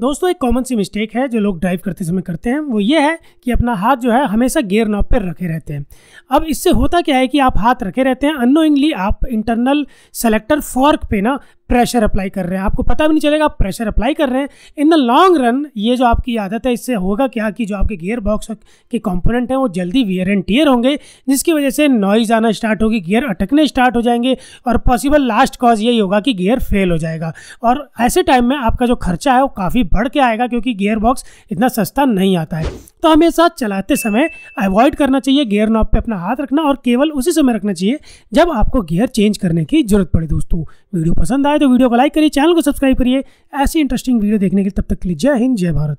दोस्तों एक कॉमन सी मिस्टेक है जो लोग ड्राइव करते समय करते हैं वो ये है कि अपना हाथ जो है हमेशा गेयर नॉब पर रखे रहते हैं अब इससे होता क्या है कि आप हाथ रखे रहते हैं अनोइंगली आप इंटरनल सेलेक्टर फॉर्क पे ना प्रेशर अप्लाई कर रहे हैं आपको पता भी नहीं चलेगा आप प्रेशर अप्लाई कर रहे हैं इन द लॉन्ग रन ये जो आपकी आदत है इससे होगा क्या कि जो आपके गियर बॉक्स के कंपोनेंट हैं वो जल्दी वियर एंड टीयर होंगे जिसकी वजह से नॉइज आना स्टार्ट होगी गियर अटकने स्टार्ट हो जाएंगे और पॉसिबल लास्ट कॉज यही होगा कि गियर फेल हो जाएगा और ऐसे टाइम में आपका जो खर्चा है वो काफ़ी बढ़ के आएगा क्योंकि गियर बॉक्स इतना सस्ता नहीं आता है तो हमेशा चलाते समय अवॉइड करना चाहिए गियर नॉब पे अपना हाथ रखना और केवल उसी समय रखना चाहिए जब आपको गियर चेंज करने की जरूरत पड़े दोस्तों वीडियो पसंद आए तो वीडियो को लाइक करिए चैनल को सब्सक्राइब करिए ऐसी इंटरेस्टिंग वीडियो देखने के लिए तब तक के लिए जय हिंद जय भारत